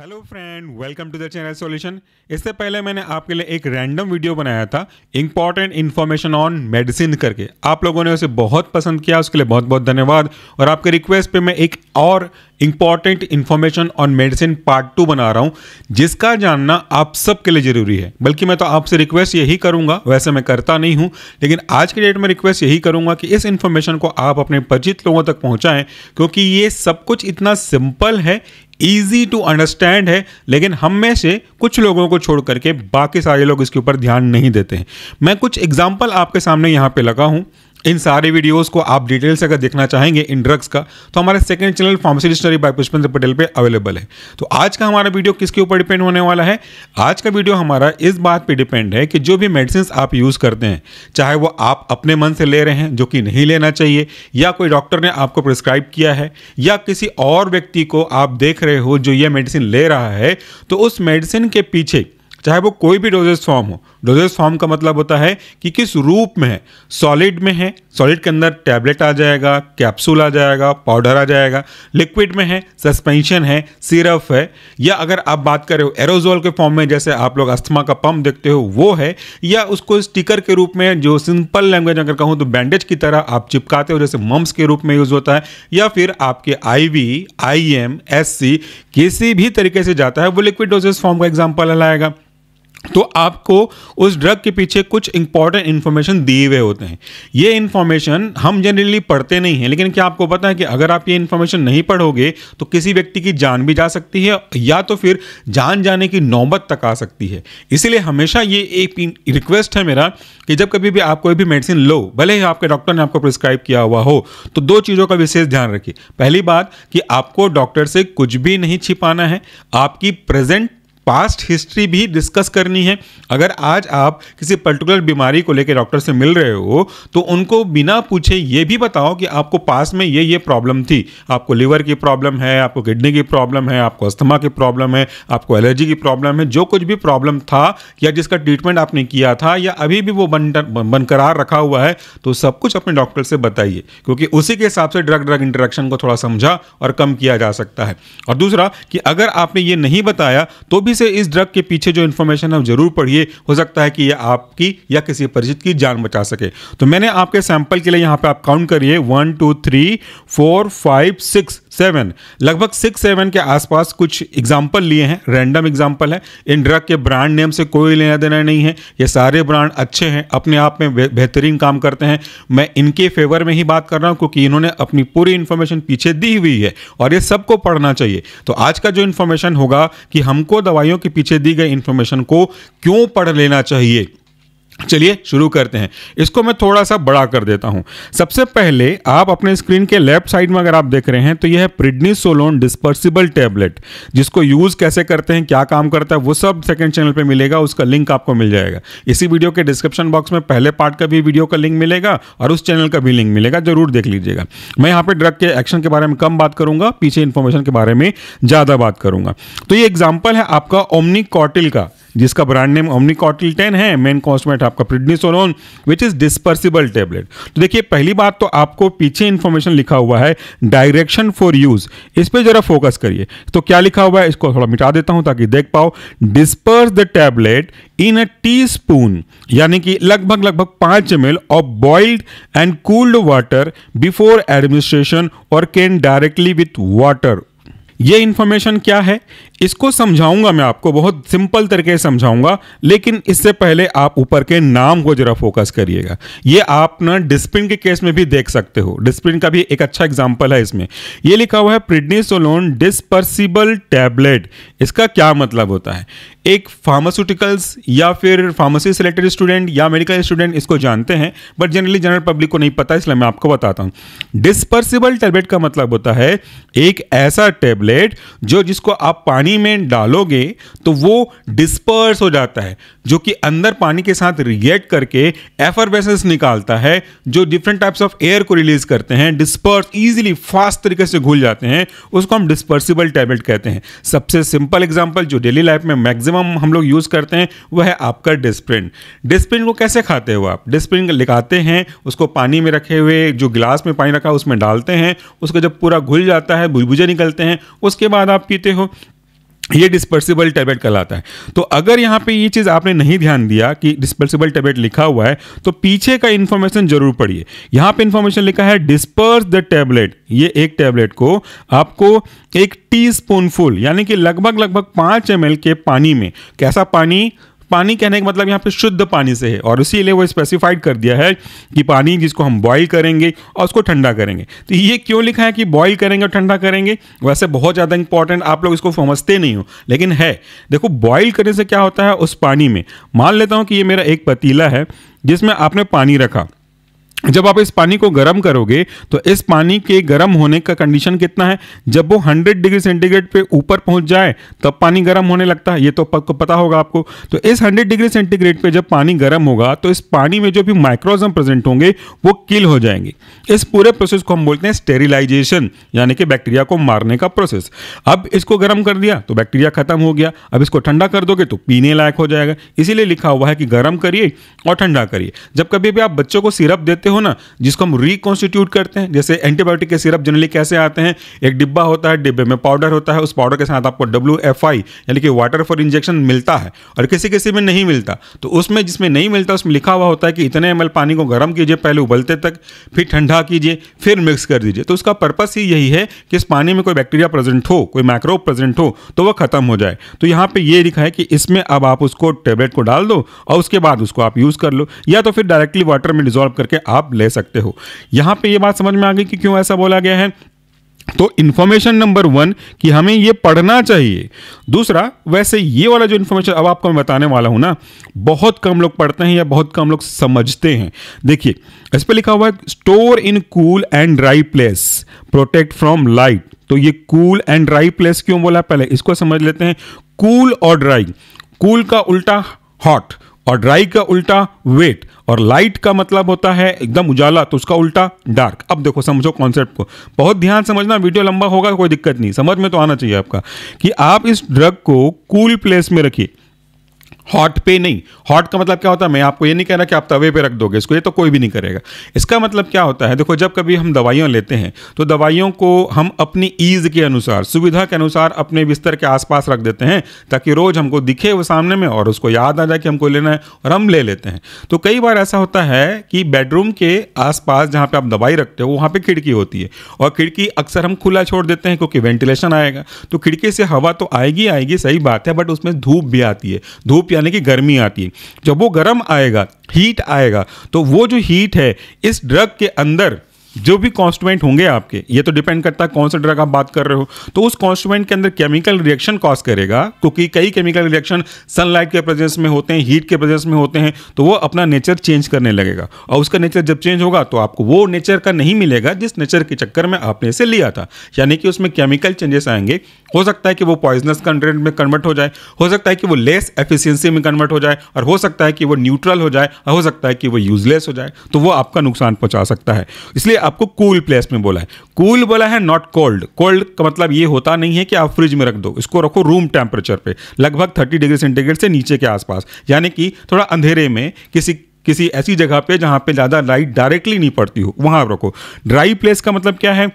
Hello friend welcome to the channel solution इससे पहले मैंने आपके लिए एक रैंडम वीडियो बनाया था इंपॉर्टेंट इन्फॉर्मेशन ऑन मेडिसिन करके आप लोगों ने उसे बहुत पसंद किया उसके लिए बहुत बहुत धन्यवाद और आपके रिक्वेस्ट पे मैं एक और important information on medicine part two बना रहा हूँ जिसका जानना आप सबके लिए जरूरी है बल्कि मैं तो आपसे रिक्वेस्ट यही करूँगा वैसे मैं करता नहीं हूँ लेकिन आज के डेट में रिक्वेस्ट यही करूँगा कि इस इन्फॉर्मेशन को आप अपने परिचित लोगों तक पहुँचाएँ क्योंकि ये सब कुछ इतना सिंपल है ईजी टू अंडरस्टैंड है लेकिन हम में से कुछ लोगों को छोड़ करके बाकी सारे लोग इसके ऊपर ध्यान नहीं देते हैं मैं कुछ एग्जाम्पल आपके सामने यहाँ पे लगा हूँ इन सारे वीडियोस को आप डिटेल से अगर देखना चाहेंगे इन ड्रग्स का तो हमारे second channel pharmacy dictionary by Pushpendra Patel पे अवेलेबल है तो आज का हमारा वीडियो किसके ऊपर डिपेंड होने वाला है आज का वीडियो हमारा इस बात पे डिपेंड है कि जो भी मेडिसिन आप यूज़ करते हैं चाहे वो आप अपने मन से ले रहे हैं जो कि नहीं लेना चाहिए या कोई डॉक्टर ने आपको प्रिस्क्राइब किया है या किसी और व्यक्ति को आप देख रहे हो जो ये मेडिसिन ले रहा है तो उस मेडिसिन के पीछे चाहे वो कोई भी डोजेस फॉर्म हो डोजेस फॉर्म का मतलब होता है कि किस रूप में है सॉलिड में है सॉलिड के अंदर टैबलेट आ जाएगा कैप्सूल आ जाएगा पाउडर आ जाएगा लिक्विड में है सस्पेंशन है सिरप है या अगर आप बात करें एरोजोल के फॉर्म में जैसे आप लोग अस्थमा का पंप देखते हो वो है या उसको स्टिकर के रूप में जो सिंपल लैंग्वेज अगर कहूँ तो बैंडेज की तरह आप चिपकाते हो जैसे मम्स के रूप में यूज़ होता है या फिर आपके I V I M S C किसी भी तरीके से जाता है वो लिक्विड डोजेस फॉर्म का एग्जाम्पल लाएगा तो आपको उस ड्रग के पीछे कुछ इंपॉर्टेंट इन्फॉर्मेशन दिए हुए होते हैं ये इन्फॉर्मेशन हम जनरली पढ़ते नहीं हैं लेकिन क्या आपको पता है कि अगर आप ये इन्फॉर्मेशन नहीं पढ़ोगे तो किसी व्यक्ति की जान भी जा सकती है या तो फिर जान जाने की नौबत तक आ सकती है इसीलिए हमेशा ये एक रिक्वेस्ट है मेरा कि जब कभी भी आप कोई भी मेडिसिन लो भले ही आपके डॉक्टर ने आपको प्रिस्क्राइब किया हुआ हो तो दो चीज़ों का विशेष ध्यान रखिए पहली बात कि आपको डॉक्टर से कुछ भी नहीं छिपाना है आपकी प्रेजेंट पास्ट हिस्ट्री भी डिस्कस करनी है अगर आज आप किसी पर्टिकुलर बीमारी को लेकर डॉक्टर से मिल रहे हो तो उनको बिना पूछे ये भी बताओ कि आपको पास में ये ये प्रॉब्लम थी आपको लीवर की प्रॉब्लम है आपको किडनी की प्रॉब्लम है आपको अस्थमा की प्रॉब्लम है आपको एलर्जी की प्रॉब्लम है जो कुछ भी प्रॉब्लम था या जिसका ट्रीटमेंट आपने किया था या अभी भी वो बन बनकरार रखा हुआ है तो सब कुछ अपने डॉक्टर से बताइए क्योंकि उसी के हिसाब से ड्रग ड्रग इंटरेक्शन को थोड़ा समझा और कम किया जा सकता है और दूसरा कि अगर आपने ये नहीं बताया तो भी बखूबी से इस ड्रग के पीछे जो इन्फॉर्मेशन है जरूर पढ़िए हो सकता है कि ये आपकी या किसी परिचित की जान बचा सके तो मैंने आपके सैंपल के लिए यहाँ पे आप काउंट करिए one two three four five six seven लगभग सिक्स सेवन के आसपास कुछ एग्जाम्पल लिए हैं रैंडम एग्जाम्पल है इन ड्रग के ब्रांड नेम से कोई लेना देना नहीं है ये सारे ब्रांड अच्छे हैं अपने आप में बेहतरीन काम करते हैं मैं इनके फेवर में ही बात कर रहा हूँ क्योंकि इन्होंने अपनी पूरी इन्फॉर्मेशन पीछे दी हुई है और ये सबको पढ़ना चाहिए तो आज का जो इन्फॉर्मेशन होगा कि हमको दवाई सिपाहियों के पीछे दी गई इन्फॉर्मेशन को क्यों पढ़ लेना चाहिए चलिए शुरू करते हैं इसको मैं थोड़ा सा बड़ा कर देता हूं सबसे पहले आप अपने स्क्रीन के लेफ्ट साइड में अगर आप देख रहे हैं तो यह है सोलोन डिस्पर्सिबल टैबलेट जिसको यूज़ कैसे करते हैं क्या काम करता है वो सब सेकंड चैनल पे मिलेगा उसका लिंक आपको मिल जाएगा इसी वीडियो के डिस्क्रिप्शन बॉक्स में पहले पार्ट का भी वीडियो का लिंक मिलेगा और उस चैनल का भी लिंक मिलेगा जरूर देख लीजिएगा मैं यहाँ पर ड्रग के एक्शन के बारे में कम बात करूंगा पीछे इन्फॉर्मेशन के बारे में ज़्यादा बात करूँगा तो ये एग्जाम्पल है आपका ओमनी कॉटिल का जिसका ब्रांड नेम ओमनिकॉटिल टेन है मेन कॉस्मेट आपका prednisolone which is dispersible tablet तो देखिए पहली बात तो आपको पीछे इन्फॉर्मेशन लिखा हुआ है डायरेक्शन फॉर यूज इस पर जरा फोकस करिए तो क्या लिखा हुआ है इसको थोड़ा मिटा देता हूं ताकि देख पाओ disperse the tablet in a teaspoon यानी कि लगभग लगभग पांच M L of boiled and cooled water before administration और कैन डायरेक्टली विथ वाटर ये इन्फॉर्मेशन क्या है इसको समझाऊंगा मैं आपको बहुत सिंपल तरीके से समझाऊंगा लेकिन इससे पहले आप ऊपर के नाम को जरा फोकस करिएगा ये आप ना डिस्प्रिन के केस में भी देख सकते हो डिस्प्रिन का भी एक अच्छा एग्जाम्पल है इसमें ये लिखा हुआ है सोलोन डिस्पर्सिबल टैबलेट इसका क्या मतलब होता है एक फार्मास्यूटिकल्स या फिर फार्मेसी रिलेटेड स्टूडेंट या मेडिकल स्टूडेंट इसको जानते हैं बट जनरली जनरल पब्लिक को नहीं पता इसलिए मैं आपको बताता हूँ डिस्पर्सिबल टैबलेट का मतलब होता है एक ऐसा टैबलेट जो जिसको आप पानी में डालोगे तो वो डिस्पर्स हो जाता है जो कि अंदर पानी के साथ रिएक्ट करके एफरबेसेंस निकालता है जो डिफरेंट टाइप्स ऑफ एयर को रिलीज करते हैं डिस्पर्स ईजिली फास्ट तरीके से घुल जाते हैं उसको हम डिस्पर्सिबल टैबलेट कहते हैं सबसे सिंपल एग्जाम्पल जो डेली लाइफ में मैग्जिम मैक्सिमम हम लोग यूज़ करते हैं वह है आपका डिस्प्रिन डिस्प्रिन को कैसे खाते हो आप डिस्प्रिन लिखाते हैं उसको पानी में रखे हुए जो गिलास में पानी रखा उसमें डालते हैं उसको जब पूरा घुल जाता है बुलबुजे निकलते हैं उसके बाद आप पीते हो ये डिस्पर्सिबल टैबलेट कहलाता है तो अगर यहाँ पे ये चीज़ आपने नहीं ध्यान दिया कि डिस्पर्सिबल टेबलेट लिखा हुआ है तो पीछे का इन्फॉर्मेशन जरूर पढ़िए यहाँ पे इन्फॉर्मेशन लिखा है डिस्पर्स द टैबलेट ये एक टेबलेट को आपको एक टी स्पूनफुल यानी कि लगभग लगभग पाँच एम के पानी में कैसा पानी पानी कहने का मतलब यहाँ पे शुद्ध पानी से है और इसीलिए वो स्पेसिफाइड कर दिया है कि पानी जिसको हम बॉईल करेंगे और उसको ठंडा करेंगे तो ये क्यों लिखा है कि बॉईल करेंगे और ठंडा करेंगे वैसे बहुत ज़्यादा इंपॉर्टेंट आप लोग इसको समझते नहीं हो लेकिन है देखो बॉयल करने से क्या होता है उस पानी में मान लेता हूँ कि ये मेरा एक पतीला है जिसमें आपने पानी रखा जब आप इस पानी को गर्म करोगे तो इस पानी के गर्म होने का कंडीशन कितना है जब वो 100 डिग्री सेंटीग्रेड पे ऊपर पहुंच जाए तब पानी गर्म होने लगता है ये तो पता होगा आपको तो इस 100 डिग्री सेंटीग्रेड पे जब पानी गर्म होगा तो इस पानी में जो भी माइक्रोजम प्रेजेंट होंगे वो किल हो जाएंगे इस पूरे प्रोसेस को हम बोलते हैं स्टेरिलाइजेशन यानी कि बैक्टीरिया को मारने का प्रोसेस अब इसको गर्म कर दिया तो बैक्टीरिया खत्म हो गया अब इसको ठंडा कर दोगे तो पीने लायक हो जाएगा इसीलिए लिखा हुआ है कि गर्म करिए और ठंडा करिए जब कभी भी आप बच्चों को सिरप देते हो ना जिसको हम रिकॉन्स्टिट्यूट करते हैं जैसे एंटीबायोटिक के सिरप जनरली कैसे आते हैं एक डिब्बा होता है डिब्बे में पाउडर होता है उस पाउडर के साथ आपको डब्ल्यू एफ आई यानी कि वाटर फॉर इंजेक्शन मिलता है और किसी किसी में नहीं मिलता तो उसमें जिसमें नहीं मिलता उसमें लिखा हुआ होता है कि इतने एम पानी को गर्म कीजिए पहले उबलते तक फिर ठंडा कीजिए फिर मिक्स कर दीजिए तो उसका पर्पस ही यही है कि इस पानी में कोई बैक्टीरिया प्रेजेंट हो कोई माइक्रोब प्रेजेंट हो तो वह खत्म हो जाए तो यहाँ पे ये लिखा है कि इसमें अब आप उसको टेबलेट को डाल दो और उसके बाद उसको आप यूज़ कर लो या तो फिर डायरेक्टली वाटर में डिजॉल्व करके आप आप ले सकते हो यहां पे ये बात समझ में आ गई कि क्यों ऐसा बोला गया है तो इन्फॉर्मेशन नंबर वन कि हमें ये पढ़ना चाहिए दूसरा वैसे ये वाला जो इन्फॉर्मेशन अब आपको मैं बताने वाला हूं ना बहुत कम लोग पढ़ते हैं या बहुत कम लोग समझते हैं देखिए इस पर लिखा हुआ है store in cool and dry place protect from light तो ये कूल एंड ड्राई प्लेस क्यों बोला पहले इसको समझ लेते हैं कूल और ड्राई कूल का उल्टा हॉट और ड्राई का उल्टा वेट और लाइट का मतलब होता है एकदम उजाला तो उसका उल्टा डार्क अब देखो समझो कॉन्सेप्ट को बहुत ध्यान समझना वीडियो लंबा होगा तो कोई दिक्कत नहीं समझ में तो आना चाहिए आपका कि आप इस ड्रग को कूल प्लेस में रखिए हॉट पे नहीं हॉट का मतलब क्या होता है मैं आपको ये नहीं कह रहा कि आप तवे पे रख दोगे इसको ये तो कोई भी नहीं करेगा इसका मतलब क्या होता है देखो जब कभी हम दवाइयाँ लेते हैं तो दवाइयों को हम अपनी ईज के अनुसार सुविधा के अनुसार अपने बिस्तर के आसपास रख देते हैं ताकि रोज़ हमको दिखे वो सामने में और उसको याद आ जाए कि हमको लेना है और हम ले लेते हैं तो कई बार ऐसा होता है कि बेडरूम के आसपास जहाँ पर आप दवाई रखते हो वहाँ पर खिड़की होती है और खिड़की अक्सर हम खुला छोड़ देते हैं क्योंकि वेंटिलेशन आएगा तो खिड़की से हवा तो आएगी आएगी सही बात है बट उसमें धूप भी आती है धूप यानी कि गर्मी आती है जब वो गर्म आएगा हीट आएगा तो वो जो हीट है इस ड्रग के अंदर जो भी कॉन्स्टुमेंट होंगे आपके ये तो डिपेंड करता है कौन सा ड्रग आप बात कर रहे हो तो उस कॉन्स्टुमेंट के अंदर केमिकल रिएक्शन कॉज करेगा क्योंकि कई केमिकल रिएक्शन सनलाइट के प्रेजेंस में होते हैं हीट के प्रेजेंस में होते हैं तो वो अपना नेचर चेंज करने लगेगा और उसका नेचर जब चेंज होगा तो आपको वो नेचर का नहीं मिलेगा जिस नेचर के चक्कर में आपने इसे लिया था यानी कि उसमें केमिकल चेंजेस आएंगे हो सकता है कि वो पॉइजनस कंटेंट में कन्वर्ट हो जाए हो सकता है कि वो लेस एफिशियंसी में कन्वर्ट हो जाए और हो सकता है कि वो न्यूट्रल हो जाए और हो सकता है कि वो यूजलेस हो जाए तो वो आपका नुकसान पहुंचा सकता है इसलिए आपको कूल प्लेस में बोला है कूल बोला है नॉट कोल्ड कोल्ड का मतलब ये होता नहीं है कि आप फ्रिज में रख दो इसको रखो रूम टेम्परेचर पे लगभग थर्टी डिग्री सेंटीग्रेड से नीचे के आसपास यानी कि थोड़ा अंधेरे में किसी किसी ऐसी जगह पे जहाँ पे ज़्यादा लाइट डायरेक्टली नहीं पड़ती हो वहाँ रखो ड्राई प्लेस का मतलब क्या है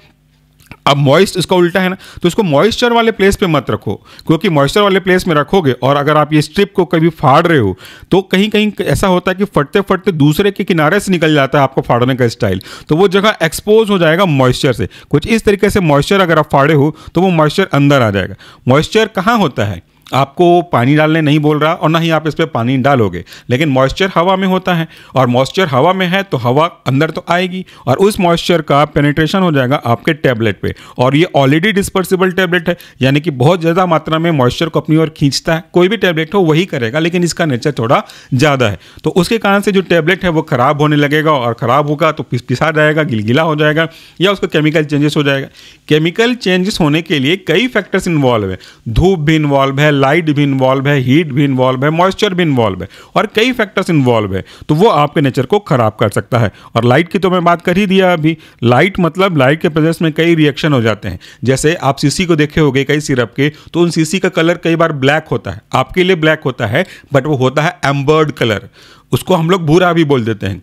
अब मॉइस्ट इसका उल्टा है ना तो इसको मॉइस्चर वाले प्लेस पे मत रखो क्योंकि मॉइस्चर वाले प्लेस में रखोगे और अगर आप ये स्ट्रिप को कभी फाड़ रहे हो तो कहीं कहीं ऐसा होता है कि फटते फटते दूसरे के किनारे से निकल जाता है आपको फाड़ने का स्टाइल तो वो जगह एक्सपोज हो जाएगा मॉइस्चर से कुछ इस तरीके से मॉइस्चर अगर आप फाड़े हो तो वो मॉइस्चर अंदर आ जाएगा मॉइस्चर कहाँ होता है आपको पानी डालने नहीं बोल रहा और ना ही आप इस पर पानी डालोगे लेकिन मॉइस्चर हवा में होता है और मॉइस्चर हवा में है तो हवा अंदर तो आएगी और उस मॉइस्चर का पेनिट्रेशन हो जाएगा आपके टैबलेट पे और ये ऑलरेडी डिस्पर्सिबल टैबलेट है यानी कि बहुत ज़्यादा मात्रा में मॉइस्चर को अपनी ओर खींचता है कोई भी टैबलेट हो वही करेगा लेकिन इसका नेचर थोड़ा ज़्यादा है तो उसके कारण से जो टैबलेट है वो ख़राब होने लगेगा और ख़राब होगा तो पिसा जाएगा गिलगिला हो जाएगा या उसका केमिकल चेंजेस हो जाएगा केमिकल चेंजेस होने के लिए कई फैक्टर्स इन्वॉल्व है धूप भी इन्वॉल्व है लाइट भी इन्वॉल्व है हीट भी इन्वॉल्व है मॉइस्चर भी इन्वॉल्व है और कई फैक्टर्स इन्वॉल्व है तो वो आपके नेचर को ख़राब कर सकता है और लाइट की तो मैं बात कर ही दिया अभी लाइट मतलब लाइट के प्रेजेंस में कई रिएक्शन हो जाते हैं जैसे आप सीसी को देखे हो कई सिरप के तो उन सीसी का कलर कई बार ब्लैक होता है आपके लिए ब्लैक होता है बट वो होता है एम्बर्ड कलर उसको हम लोग भूरा भी बोल देते हैं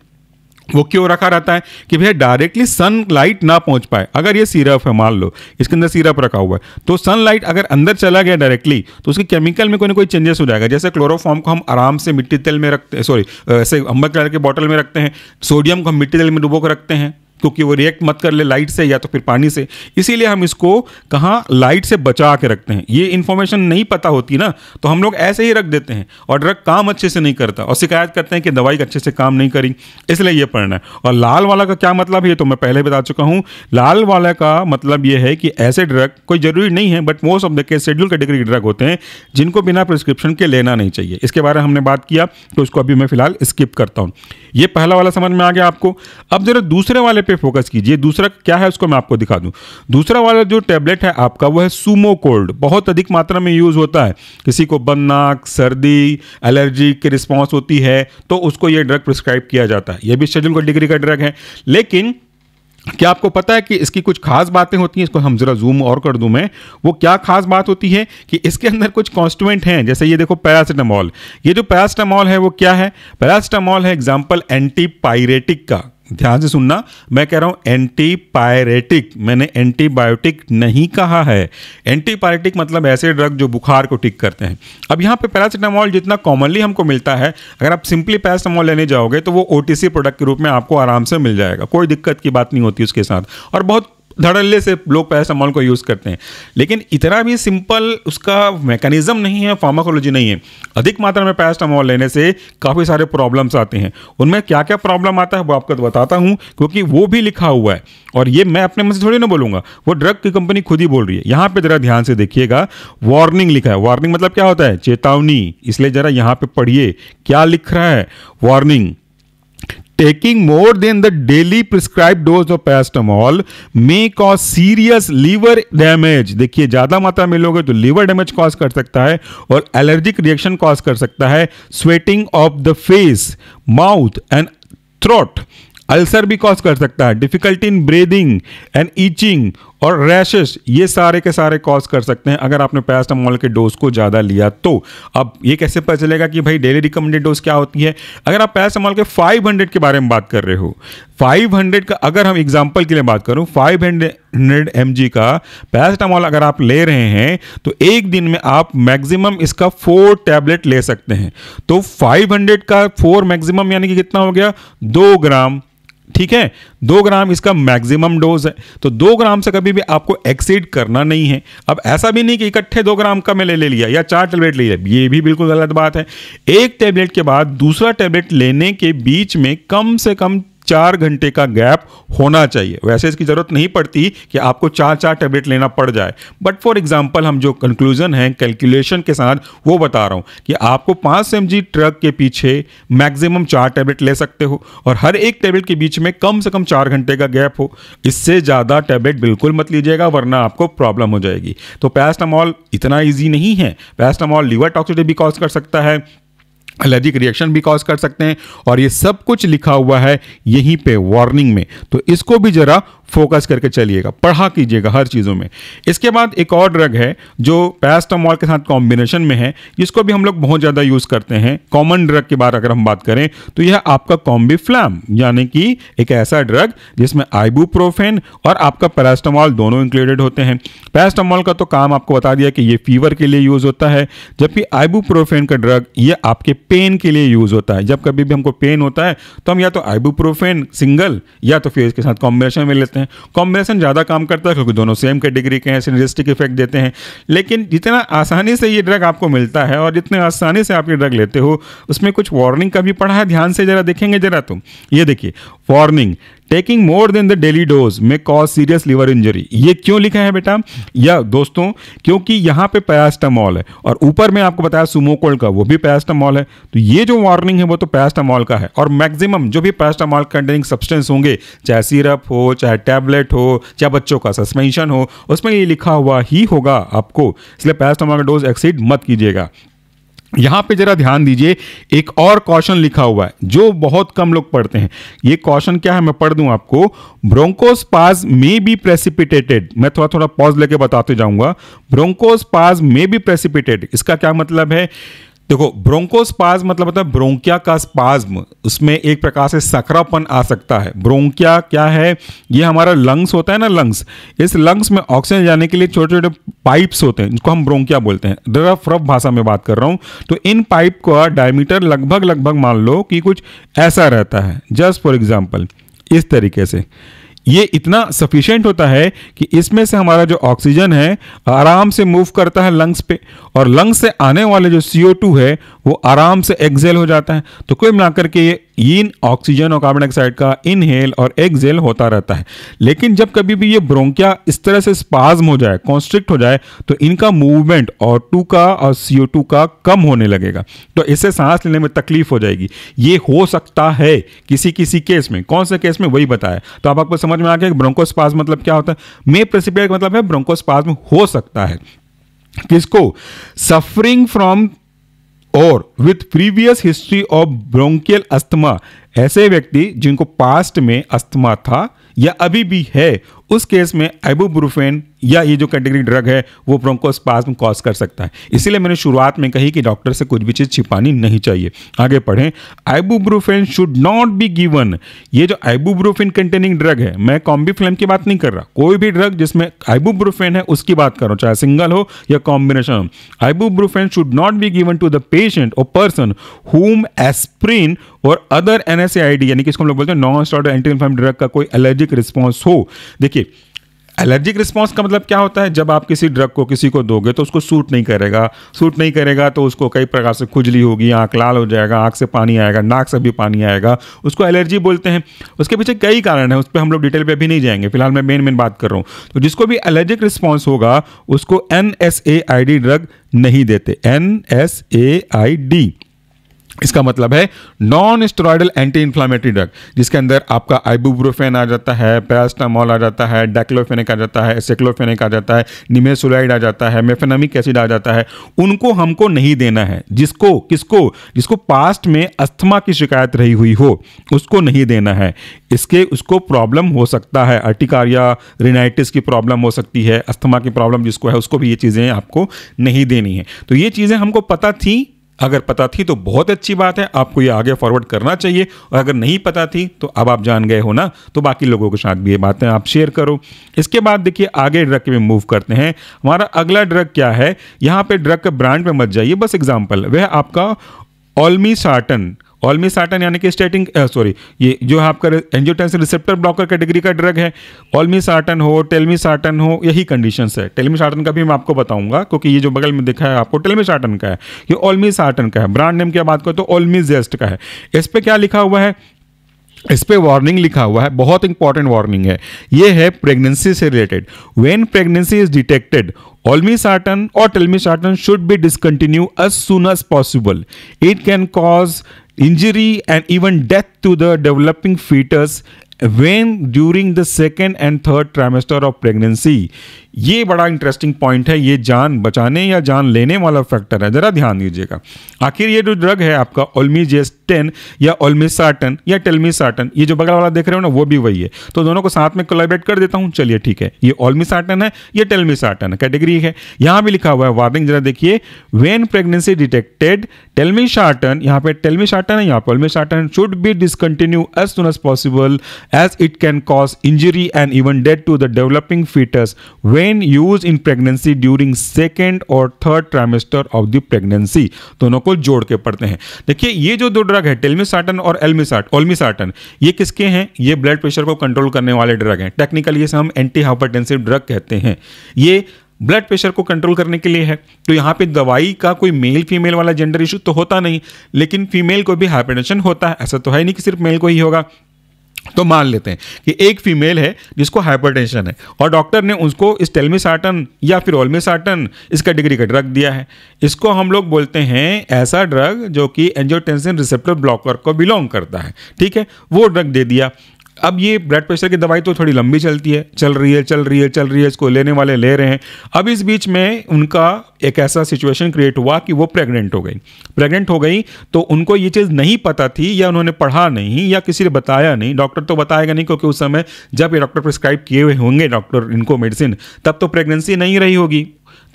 वो क्यों रखा रहता है कि भैया डायरेक्टली सन लाइट ना पहुंच पाए अगर ये सिरप है मान लो इसके अंदर सिरप रखा हुआ है तो सन लाइट अगर अंदर चला गया डायरेक्टली तो उसके केमिकल में कोई ना कोई चेंजेस हो जाएगा जैसे क्लोरोफॉर्म को हम आराम से मिट्टी तेल में रखते हैं सॉरी ऐसे अम्बर कलर के बॉटल में रखते हैं सोडियम को हम मिट्टी तेल में डुबो कर रखते हैं क्योंकि वो रिएक्ट मत कर ले लाइट से या तो फिर पानी से इसीलिए हम इसको कहाँ लाइट से बचा के रखते हैं ये इन्फॉर्मेशन नहीं पता होती ना तो हम लोग ऐसे ही रख देते हैं और ड्रग काम अच्छे से नहीं करता और शिकायत करते हैं कि दवाई अच्छे से काम नहीं करी इसलिए ये पढ़ना है और लाल वाला का क्या मतलब है तो मैं पहले बता चुका हूँ लाल वाला का मतलब ये है कि ऐसे ड्रग कोई ज़रूरी नहीं है but most of the case schedule category के ड्रग होते हैं जिनको बिना प्रिस्क्रिप्शन के लेना नहीं चाहिए इसके बारे में हमने बात किया तो उसको अभी मैं फिलहाल स्किप करता हूँ ये पहला वाला समझ में आ गया आपको अब जरा दूसरे वाले पे फोकस कीजिए दूसरा क्या है उसको मैं आपको दिखा दूं दूसरा वाला जो टैबलेट है आपका वो है सुमो कोल्ड बहुत अधिक मात्रा में यूज़ होता है किसी को बन नाक सर्दी एलर्जी की रिस्पॉन्स होती है तो उसको ये ड्रग प्रिस्क्राइब किया जाता है ये भी शेड्यूल डिग्री का ड्रग है लेकिन क्या आपको पता है कि इसकी कुछ खास बातें होती हैं इसको हम जरा जूम और कर दूं मैं वो क्या खास बात होती है कि इसके अंदर कुछ कॉन्स्टुएंट हैं जैसे ये देखो पैरासिटामॉल ये जो पैरासिटामॉल है वो क्या है पैरासिटामॉल है एग्जाम्पल एंटीपायरेटिक का ध्यान से सुनना मैं कह रहा हूँ एंटीपायरेटिक मैंने एंटीबायोटिक नहीं कहा है एंटीपायरेटिक मतलब ऐसे ड्रग जो बुखार को ठीक करते हैं अब यहाँ पे पैरासीटामोल जितना कॉमनली हमको मिलता है अगर आप सिंपली पैरासीटामोल लेने जाओगे तो वो ओटीसी प्रोडक्ट के रूप में आपको आराम से मिल जाएगा कोई दिक्कत की बात नहीं होती उसके साथ और बहुत धड़ल्ले से लोग पैरासिटामॉल को यूज़ करते हैं लेकिन इतना भी सिंपल उसका मैकेनिज्म नहीं है फार्माकोलॉजी नहीं है अधिक मात्रा में पैरासिटामॉल लेने से काफ़ी सारे प्रॉब्लम्स आते हैं उनमें क्या क्या प्रॉब्लम आता है वो आपको बताता हूँ क्योंकि वो भी लिखा हुआ है और ये मैं अपने मन से थोड़ी ना बोलूँगा वो ड्रग की कंपनी खुद ही बोल रही है यहाँ पर ज़रा ध्यान से देखिएगा वार्निंग लिखा है वार्निंग मतलब क्या होता है चेतावनी इसलिए ज़रा यहाँ पर पढ़िए क्या लिख रहा है warning taking more than the daily prescribed dose of paracetamol may cause serious liver damage देखिए ज़्यादा मात्रा में लोगे तो liver damage cause कर सकता है और allergic reaction cause कर सकता है sweating of the face mouth and throat ulcer भी कॉज कर सकता है difficulty in breathing and itching और रैशेस ये सारे के सारे कॉज कर सकते हैं अगर आपने पैरास्टामोल के डोज को ज़्यादा लिया तो अब ये कैसे पता चलेगा कि भाई डेली रिकमेंडेड डोज क्या होती है अगर आप पैरास्टामोल के 500 के बारे में बात कर रहे हो 500 का अगर हम एग्जाम्पल के लिए बात करूं 500 हंड्रेड एम का पैरासिटामॉल अगर आप ले रहे हैं तो एक दिन में आप मैक्सिमम इसका फोर टैबलेट ले सकते हैं तो 500 का फोर मैक्सिमम यानी कि कितना हो गया दो ग्राम ठीक है दो ग्राम इसका मैक्सिमम डोज है तो दो ग्राम से कभी भी आपको एक्सीड करना नहीं है अब ऐसा भी नहीं कि इकट्ठे दो ग्राम का मैं ले ले लिया या चार टैबलेट ले लिया ये भी बिल्कुल गलत बात है एक टैबलेट के बाद दूसरा टैबलेट लेने के बीच में कम से कम चार घंटे का गैप होना चाहिए वैसे इसकी ज़रूरत नहीं पड़ती कि आपको चार चार टैबलेट लेना पड़ जाए बट फॉर एग्जाम्पल हम जो कंक्लूजन है कैलकुलेशन के साथ वो बता रहा हूँ कि आपको पाँच एम ट्रक के पीछे मैक्सिमम चार टैबलेट ले सकते हो और हर एक टैबलेट के बीच में कम से कम चार घंटे का गैप हो इससे ज़्यादा टैबलेट बिल्कुल मत लीजिएगा वरना आपको प्रॉब्लम हो जाएगी तो पैरास्टामॉल इतना ईजी नहीं है पैरास्टामॉल लिवर टॉक्सिटी भी कॉज कर सकता है एलर्जिक रिएक्शन भी कॉज कर सकते हैं और ये सब कुछ लिखा हुआ है यहीं पे वार्निंग में तो इसको भी ज़रा फोकस करके चलिएगा पढ़ा कीजिएगा हर चीज़ों में इसके बाद एक और ड्रग है जो पैरास्टामॉल के साथ कॉम्बिनेशन में है जिसको भी हम लोग बहुत ज़्यादा यूज़ करते हैं कॉमन ड्रग के बारे अगर हम बात करें तो यह आपका कॉम्बी फ्लैम यानी कि एक ऐसा ड्रग जिसमें आइबूप्रोफेन और आपका पैरास्टामॉल दोनों इंक्लूडेड होते हैं पैरास्टामॉल का तो काम आपको बता दिया कि ये फीवर के लिए यूज़ होता है जबकि आइबूप्रोफेन का ड्रग ये आपके पेन के लिए यूज़ होता है जब कभी भी हमको पेन होता है तो हम या तो आइबूप्रोफेन सिंगल या तो फिर इसके साथ कॉम्बिनेशन में लेते हैं हैं कॉम्बिनेशन ज़्यादा काम करता है क्योंकि दोनों सेम कैटेगरी के हैं सिनेजिस्टिक इफेक्ट देते हैं लेकिन जितना आसानी से ये ड्रग आपको मिलता है और जितने आसानी से आप ये ड्रग लेते हो उसमें कुछ वार्निंग का भी पढ़ा है ध्यान से ज़रा देखेंगे ज़रा तुम तो। ये देखिए warning taking more than the daily dose में कॉज सीरियस लिवर इंजरी ये क्यों लिखा है बेटा या दोस्तों क्योंकि यहां पे पैरास्टामॉल है और ऊपर में आपको बताया सुमोकोल का वो भी पैरास्टामॉल है तो ये जो वार्निंग है वो तो पैरास्टामॉल का है और मैक्सिमम जो भी पैरास्टामॉल कंटेनिंग सब्सटेंस होंगे चाहे सिरप हो चाहे टैबलेट हो चाहे बच्चों का सस्पेंशन हो उसमें ये लिखा हुआ ही होगा आपको इसलिए पैरास्टामॉल का डोज एक्सीड मत कीजिएगा यहां पे जरा ध्यान दीजिए एक और कॉशन लिखा हुआ है जो बहुत कम लोग पढ़ते हैं ये कॉशन क्या है मैं पढ़ दूं आपको bronchospasm may be precipitated मैं थोड़ा थोड़ा पॉज लेके बताते जाऊंगा bronchospasm may be precipitated इसका क्या मतलब है देखो ब्रोंको स्पाज्म मतलब होता है ब्रोंकिया का स्पाज्म उसमें एक प्रकार से सकरापन आ सकता है ब्रोंकिया क्या है ये हमारा लंग्स होता है ना लंग्स इस लंग्स में ऑक्सीजन जाने के लिए छोटे छोटे पाइप्स होते हैं जिनको हम ब्रोंकिया बोलते हैं रफ रफ भाषा में बात कर रहा हूँ तो इन पाइप का डायमीटर लगभग लगभग मान लो कि कुछ ऐसा रहता है जस्ट फॉर एग्जाम्पल इस तरीके से ये इतना सफिशियंट होता है कि इसमें से हमारा जो ऑक्सीजन है आराम से मूव करता है लंग्स पे और लंग्स से आने वाले जो टू है वो आराम से एक्सेल हो जाता है तो कुल मिलाकर के ये इन ऑक्सीजन और कार्बन डाइऑक्साइड का इनहेल और एक्सेल होता रहता है लेकिन जब कभी भी ये ब्रोंकिया इस तरह से स्पाज्म हो जाए कॉन्स्ट्रिक्ट हो जाए तो इनका मूवमेंट और टू का और सीओ टू का कम होने लगेगा तो इससे सांस लेने में तकलीफ हो जाएगी ये हो सकता है किसी किसी केस में कौन से केस में वही बताया तो आप आपको समझ में आ गया ब्रोंकोस्पाज मतलब क्या होता है मे प्रेसिपिटेट मतलब है ब्रोंकोस्पाज हो सकता है किसको सफरिंग फ्रॉम और with previous history of bronchial asthma ऐसे व्यक्ति जिनको पास्ट में अस्थमा था या अभी भी है उस केस में आइबोब्रूफेन या ये जो कैटेगरी ड्रग है वो ब्रोंकोस्पाज्म कॉज कर सकता है इसीलिए मैंने शुरुआत में कही कि डॉक्टर से कुछ भी चीज़ छिपानी नहीं चाहिए आगे पढ़ें ibuprofen should not be given ये जो आइबोब्रूफेन कंटेनिंग ड्रग है मैं कॉम्बी फ्लेम की बात नहीं कर रहा कोई भी ड्रग जिसमें आइबोब्रूफेन है उसकी बात कर रहा चाहे सिंगल हो या कॉम्बिनेशन हो should not be given to the patient और पर्सन हुम एस्प्रिन और अदर एनएसएआईडी यानी कि इसको हम लोग बोलते हैं नॉन स्टॉर्ड एंटी ड्रग का कोई एलर्जिक रिस्पॉन्स हो देखिए देखिए एलर्जिक रिस्पॉन्स का मतलब क्या होता है जब आप किसी ड्रग को किसी को दोगे तो उसको सूट नहीं करेगा सूट नहीं करेगा तो उसको कई प्रकार से खुजली होगी आँख लाल हो जाएगा आँख से पानी आएगा नाक से भी पानी आएगा उसको एलर्जी बोलते हैं उसके पीछे कई कारण है उस पर हम लोग डिटेल पे भी नहीं जाएंगे फिलहाल मैं मेन मेन बात कर रहा हूँ तो जिसको भी एलर्जिक रिस्पॉन्स होगा उसको एन ड्रग नहीं देते N S A I D इसका मतलब है non steroidal anti inflammatory drug जिसके अंदर आपका आइबूब्रोफेन आ जाता है पैरास्टामॉल आ जाता है डैक्लोफेनिक आ जाता है सेक्लोफेनिक आ जाता है निमेसोलाइड आ जाता है मेफेनामिक एसिड आ जाता है उनको हमको नहीं देना है जिसको किसको जिसको पास्ट में अस्थमा की शिकायत रही हुई हो उसको नहीं देना है इसके उसको प्रॉब्लम हो सकता है अर्टिकारिया रिनाइटिस की प्रॉब्लम हो सकती है अस्थमा की प्रॉब्लम जिसको है उसको भी ये चीज़ें आपको नहीं देनी है तो ये चीज़ें हमको पता थी अगर पता थी तो बहुत अच्छी बात है आपको ये आगे फॉरवर्ड करना चाहिए और अगर नहीं पता थी तो अब आप जान गए हो ना तो बाकी लोगों के साथ भी ये बातें आप शेयर करो इसके बाद देखिए आगे ड्रग में मूव करते हैं हमारा अगला ड्रग क्या है यहाँ पे ड्रग के ब्रांड में मत जाइए बस एग्जाम्पल वह आपका ऑलमी साटन ऑलमिसाटन यानी कि स्टेटिंग सॉरी uh, ये जो आपका एंजियोटेंसिन रिसेप्टर ब्लॉकर कैटेगरी का ड्रग है ऑलमिसाटन हो टेलमिसाटन हो यही कंडीशन है टेलमिसाटन का भी मैं आपको बताऊंगा क्योंकि ये जो बगल में दिखा है आपको टेलमिसाटन का है ये ऑलमिसाटन का है ब्रांड नेम क्या बात करें तो ऑलमिजेस्ट का है इस पर क्या लिखा हुआ है इस पर वार्निंग लिखा हुआ है बहुत इंपॉर्टेंट वार्निंग है ये है प्रेगनेंसी से related when pregnancy is detected olmesartan or telmisartan should be discontinue as soon as possible it can cause injury and even death to the developing fetus when during the second and third trimester of pregnancy ये बड़ा interesting point है ये जान बचाने या जान लेने वाला फैक्टर है ज़रा ध्यान दीजिएगा आखिर ये जो ड्रग है आपका टेन या ओलमिसाटन या टेलमिसाटन ये जो बगल वाला देख रहे हो ना वो भी वही है तो दोनों को साथ में कोलेबरेट कर देता हूँ चलिए ठीक है ये ओलमिसाटन है ये टेलमिसाटन है कैटेगरी है यहाँ भी लिखा हुआ है वार्निंग जरा देखिए वेन प्रेगनेंसी डिटेक्टेड टेलमिशाटन यहाँ पे टेलमिशाटन है यहाँ पे olmesartan should be discontinue as soon as possible as it can cause injury and even death to the developing fetus when used in pregnancy during second और third trimester of the pregnancy दोनों को जोड़ के पढ़ते हैं देखिए ये जो दो ड्रग है टेलमिसार्टन और एलमिसार्ट ओलमिसार्टन ये किसके हैं ये ब्लड प्रेशर को कंट्रोल करने वाले ड्रग हैं टेक्निकली इसे हम एंटी हाइपरटेंसिव ड्रग कहते हैं ये ब्लड प्रेशर को कंट्रोल करने के लिए है तो यहाँ पे दवाई का कोई मेल फीमेल वाला जेंडर इशू तो होता नहीं लेकिन फीमेल को भी हाइपरटेंशन होता है ऐसा तो है नहीं कि सिर्फ मेल को ही होगा तो मान लेते हैं कि एक फीमेल है जिसको हाइपरटेंशन है और डॉक्टर ने उसको इस टेलमिसाटन या फिर ओलमिसाटन इस कैटेगरी का ड्रग दिया है इसको हम लोग बोलते हैं ऐसा ड्रग जो कि एंजियोटेंसिन रिसेप्टर ब्लॉकर को बिलोंग करता है ठीक है वो ड्रग दे दिया अब ये ब्लड प्रेशर की दवाई तो थोड़ी लंबी चलती है चल रही है चल रही है चल रही है इसको लेने वाले ले रहे हैं अब इस बीच में उनका एक ऐसा सिचुएशन क्रिएट हुआ कि वो प्रेग्नेंट हो गई प्रेग्नेंट हो गई तो उनको ये चीज़ नहीं पता थी या उन्होंने पढ़ा नहीं या किसी ने बताया नहीं डॉक्टर तो बताएगा नहीं क्योंकि उस समय जब ये डॉक्टर प्रिस्क्राइब किए हुए होंगे डॉक्टर इनको मेडिसिन तब तो प्रेगनेंसी नहीं रही होगी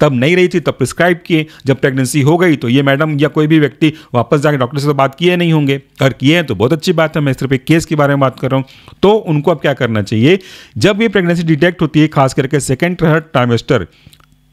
तब नहीं रही थी तब प्रिस्क्राइब किए जब प्रेगनेंसी हो गई तो ये मैडम या कोई भी व्यक्ति वापस जाकर डॉक्टर से तो बात किए नहीं होंगे अगर किए हैं तो बहुत अच्छी बात है मैं सिर्फ एक केस के बारे में बात कर रहा हूँ तो उनको अब क्या करना चाहिए जब ये प्रेगनेंसी डिटेक्ट होती है खास करके सेकेंड थर्ड टाइमेस्टर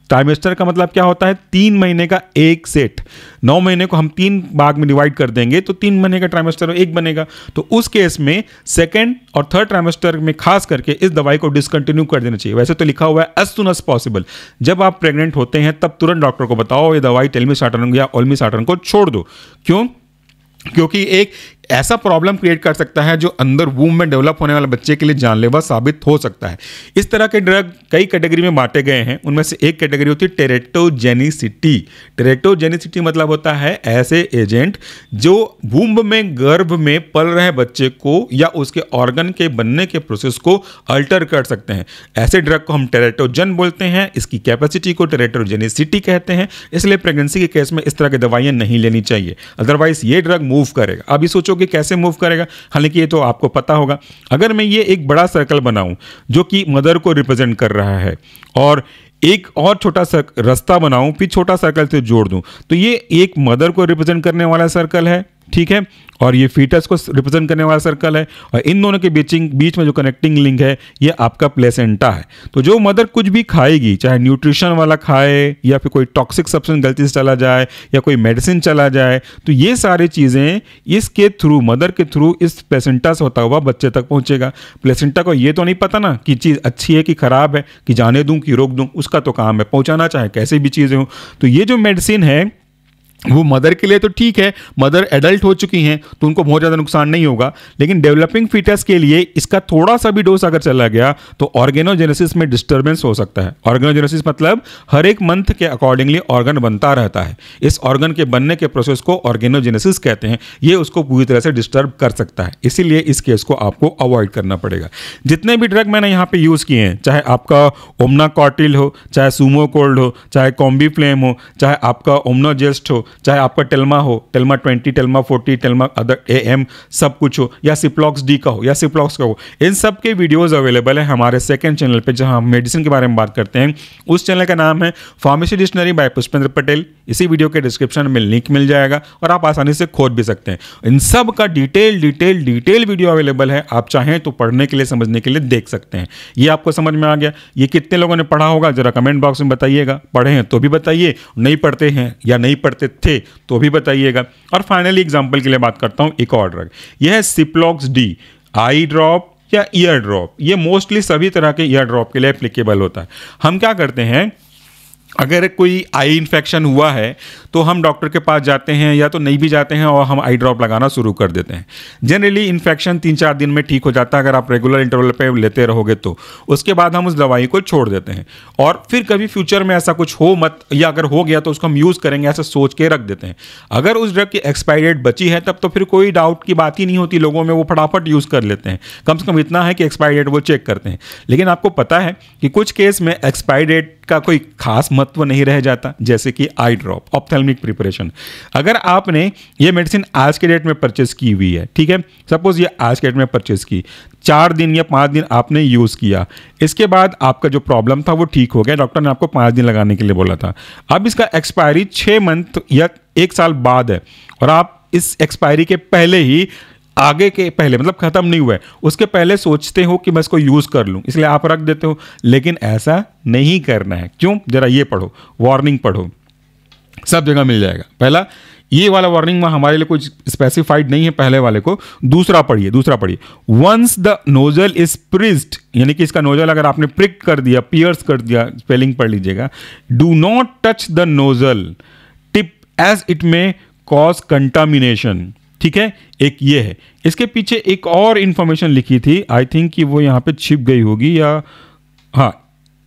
ट्राइमेस्टर का मतलब क्या होता है तीन महीने का एक सेट नौ महीने को हम तीन भाग में डिवाइड कर देंगे तो तीन महीने का ट्राइमेस्टर एक बनेगा तो उस केस में सेकेंड और थर्ड ट्राइमेस्टर में खास करके इस दवाई को डिसकंटिन्यू कर देना चाहिए वैसे तो लिखा हुआ है एज सुन एज पॉसिबल जब आप प्रेग्नेंट होते हैं तब तुरंत डॉक्टर को बताओ ये दवाई टेलमी या ओलमी को छोड़ दो क्यों क्योंकि एक ऐसा प्रॉब्लम क्रिएट कर सकता है जो अंदर वूम में डेवलप होने वाले बच्चे के लिए जानलेवा साबित हो सकता है इस तरह के ड्रग कई कैटेगरी में बांटे गए हैं उनमें से एक कैटेगरी होती है टेरेटोजेनिसिटी टेरेटोजेनिसिटी मतलब होता है ऐसे एजेंट जो वूम्ब में गर्भ में पल रहे बच्चे को या उसके ऑर्गन के बनने के प्रोसेस को अल्टर कर सकते हैं ऐसे ड्रग को हम टेरेटोजन बोलते हैं इसकी कैपेसिटी को टेरेटोजेनिसिटी कहते हैं इसलिए प्रेगनेंसी के केस में इस तरह की दवाइयाँ नहीं लेनी चाहिए अदरवाइज ये ड्रग मूव करेगा अभी सोचो कि कैसे मूव करेगा हालांकि ये तो आपको पता होगा अगर मैं ये एक बड़ा सर्कल बनाऊं जो कि मदर को रिप्रेजेंट कर रहा है और एक और छोटा सा रास्ता बनाऊं फिर छोटा सर्कल से जोड़ दूं तो ये एक मदर को रिप्रेजेंट करने वाला सर्कल है ठीक है और ये फीटस को रिप्रेजेंट करने वाला सर्कल है और इन दोनों के बीचिंग बीच में जो कनेक्टिंग लिंक है ये आपका प्लेसेंटा है तो जो मदर कुछ भी खाएगी चाहे न्यूट्रिशन वाला खाए या फिर कोई टॉक्सिक सब्सटेंस गलती से चला जाए या कोई मेडिसिन चला जाए तो ये सारी चीज़ें इसके थ्रू मदर के थ्रू इस प्लेसेंटा से होता हुआ बच्चे तक पहुँचेगा प्लेसेंटा को ये तो नहीं पता ना कि चीज़ अच्छी है कि ख़राब है कि जाने दूँ कि रोक दूँ उसका तो काम है पहुँचाना चाहे कैसे भी चीज़ें हों तो ये जो मेडिसिन है वो मदर के लिए तो ठीक है मदर एडल्ट हो चुकी हैं तो उनको बहुत ज़्यादा नुकसान नहीं होगा लेकिन डेवलपिंग फीटस के लिए इसका थोड़ा सा भी डोज अगर चला गया तो ऑर्गेनोजेनेसिस में डिस्टर्बेंस हो सकता है ऑर्गेनोजेनेसिस मतलब हर एक मंथ के अकॉर्डिंगली ऑर्गन बनता रहता है इस ऑर्गन के बनने के प्रोसेस को ऑर्गेनोजेनेसिस कहते हैं ये उसको पूरी तरह से डिस्टर्ब कर सकता है इसीलिए इस केस को आपको अवॉइड करना पड़ेगा जितने भी ड्रग मैंने यहाँ पर यूज़ किए हैं चाहे आपका ओमना कॉटिल हो चाहे सूमो कोल्ड हो चाहे कॉम्बी फ्लेम हो चाहे आपका ओमनोजेस्ट हो चाहे आपका टेलमा हो Telma twenty Telma forty Telma other A M सब कुछ हो या सिप्लॉक्स डी का हो या सिप्लॉक्स का हो इन सब के वीडियोज़ अवेलेबल है हमारे सेकेंड चैनल पर जहाँ हम मेडिसिन के बारे में बात करते हैं उस चैनल का नाम है pharmacy dictionary by Pushpendra Patel इसी वीडियो के डिस्क्रिप्शन में लिंक मिल जाएगा और आप आसानी से खोज भी सकते हैं इन सब का detail detail detail video available है आप चाहें तो पढ़ने के लिए समझने के लिए देख सकते हैं ये आपको समझ में आ गया ये कितने लोगों ने पढ़ा होगा जरा कमेंट बॉक्स में बताइएगा पढ़े हैं तो भी बताइए नहीं पढ़ते हैं या नहीं पढ़ते थे तो भी बताइएगा और फाइनली एग्जाम्पल के लिए बात करता हूँ एक और ड्रग यह है सिप्लॉक्स डी आई ड्रॉप या ईयर ड्रॉप ये मोस्टली सभी तरह के ईयर ड्रॉप के लिए एप्लीकेबल होता है हम क्या करते हैं अगर कोई आई इन्फेक्शन हुआ है तो हम डॉक्टर के पास जाते हैं या तो नहीं भी जाते हैं और हम आई ड्रॉप लगाना शुरू कर देते हैं जनरली इन्फेक्शन तीन चार दिन में ठीक हो जाता है अगर आप रेगुलर इंटरवल पे लेते रहोगे तो उसके बाद हम उस दवाई को छोड़ देते हैं और फिर कभी फ्यूचर में ऐसा कुछ हो मत या अगर हो गया तो उसको हम यूज़ करेंगे ऐसा सोच के रख देते हैं अगर उस ड्रग की एक्सपायरी डेट बची है तब तो फिर कोई डाउट की बात ही नहीं होती लोगों में वो फटाफट यूज़ कर लेते हैं कम से कम इतना है कि एक्सपायरी डेट वो चेक करते हैं लेकिन आपको पता है कि कुछ केस में एक्सपायरी डेट का कोई खास मत महत्व नहीं रह जाता जैसे कि आई ड्रॉप ऑप्थेलमिक प्रिपरेशन अगर आपने ये मेडिसिन आज के डेट में परचेस की हुई है ठीक है सपोज ये आज के डेट में परचेस की चार दिन या पाँच दिन आपने यूज़ किया इसके बाद आपका जो प्रॉब्लम था वो ठीक हो गया डॉक्टर ने आपको पाँच दिन लगाने के लिए बोला था अब इसका एक्सपायरी छः मंथ या एक साल बाद है और आप इस एक्सपायरी के पहले ही आगे के पहले मतलब ख़त्म नहीं हुआ है उसके पहले सोचते हो कि मैं इसको यूज़ कर लूं इसलिए आप रख देते हो लेकिन ऐसा नहीं करना है क्यों ज़रा ये पढ़ो वार्निंग पढ़ो सब जगह मिल जाएगा पहला ये वाला वार्निंग में हमारे लिए कुछ स्पेसिफाइड नहीं है पहले वाले को दूसरा पढ़िए दूसरा पढ़िए once the nozzle is pierced यानी कि इसका नोजल अगर आपने प्रिक कर दिया पियर्स कर दिया स्पेलिंग पढ़ लीजिएगा do not touch the nozzle tip as it may cause contamination ठीक है एक ये है इसके पीछे एक और इंफॉर्मेशन लिखी थी आई थिंक कि वो यहाँ पे छिप गई होगी या हाँ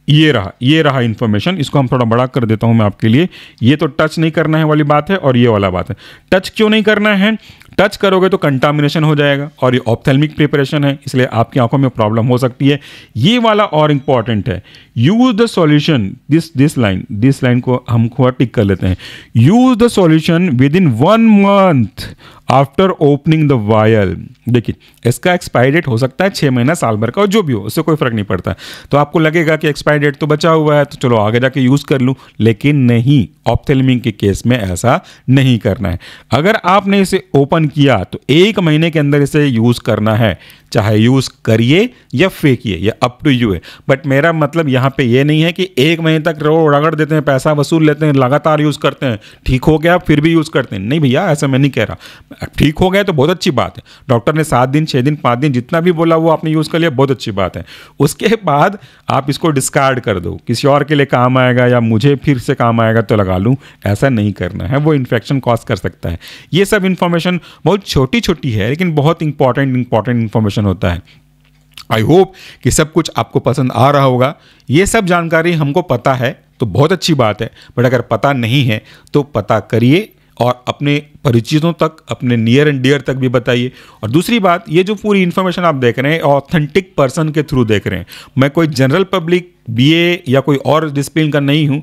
ये रहा ये रहा इंफॉर्मेशन इसको हम थोड़ा बड़ा कर देता हूं मैं आपके लिए ये तो टच नहीं करना है वाली बात है और ये वाला बात है टच क्यों नहीं करना है टच करोगे तो कंटामिनेशन हो जाएगा और ये ऑप्थेलमिक प्रिपरेशन है इसलिए आपकी आंखों में प्रॉब्लम हो सकती है ये वाला और इंपॉर्टेंट है use the solution this this line this line को हम खुआ टिक कर लेते हैं use the solution within one month after opening the vial देखिए इसका एक्सपायरी डेट हो सकता है छः महीना साल भर का और जो भी हो उससे कोई फर्क नहीं पड़ता तो आपको लगेगा कि एक्सपायरी डेट तो बचा हुआ है तो चलो आगे जाके यूज़ कर लूँ लेकिन नहीं ऑप्थेलमिंग के केस में ऐसा नहीं करना है अगर आपने इसे ओपन किया तो एक महीने के अंदर इसे यूज़ करना है चाहे यूज़ करिए या फेंकिए या अप टू यू है बट मेरा मतलब यहाँ पे ये नहीं है कि एक महीने तक रो रगड़ देते हैं पैसा वसूल लेते हैं लगातार यूज़ करते हैं ठीक हो गया फिर भी यूज़ करते हैं नहीं भैया ऐसा मैं नहीं कह रहा ठीक हो गए तो बहुत अच्छी बात है डॉक्टर ने सात दिन छः दिन पाँच दिन जितना भी बोला वो आपने यूज़ कर लिया बहुत अच्छी बात है उसके बाद आप इसको डिस्कार्ड कर दो किसी और के लिए काम आएगा या मुझे फिर से काम आएगा तो लगा लूँ ऐसा नहीं करना है वो इन्फेक्शन कॉज कर सकता है ये सब इन्फॉर्मेशन बहुत छोटी छोटी है लेकिन बहुत इंपॉर्टेंट इंपॉर्टेंट इन्फॉर्मेशन होता है आई होप कि सब कुछ आपको पसंद आ रहा होगा ये सब जानकारी हमको पता है तो बहुत अच्छी बात है बट अगर पता नहीं है तो पता करिए और अपने परिचितों तक अपने नियर एंड डियर तक भी बताइए और दूसरी बात ये जो पूरी इन्फॉर्मेशन आप देख रहे हैं ऑथेंटिक पर्सन के थ्रू देख रहे हैं मैं कोई जनरल पब्लिक बी या कोई और डिसिप्लिन का नहीं हूँ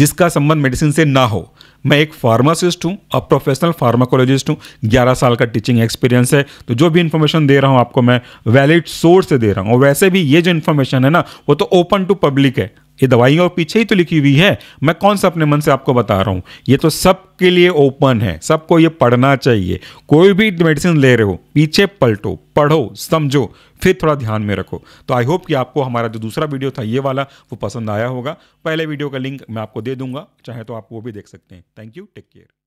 जिसका संबंध मेडिसिन से ना हो मैं एक फार्मासिस्ट हूँ और प्रोफेशनल फार्माकोलॉजिस्ट हूँ 11 साल का टीचिंग एक्सपीरियंस है तो जो भी इन्फॉर्मेशन दे रहा हूँ आपको मैं वैलिड सोर्स से दे रहा हूँ और वैसे भी ये जो इन्फॉर्मेशन है ना वो तो ओपन टू पब्लिक है ये दवाइयों पीछे ही तो लिखी हुई है मैं कौन सा अपने मन से आपको बता रहा हूँ ये तो सबके लिए ओपन है सबको ये पढ़ना चाहिए कोई भी मेडिसिन ले रहे हो पीछे पलटो पढ़ो समझो फिर थोड़ा ध्यान में रखो तो आई होप कि आपको हमारा जो दूसरा वीडियो था ये वाला वो पसंद आया होगा पहले वीडियो का लिंक मैं आपको दे दूंगा चाहे तो आप वो भी देख सकते हैं थैंक यू टेक केयर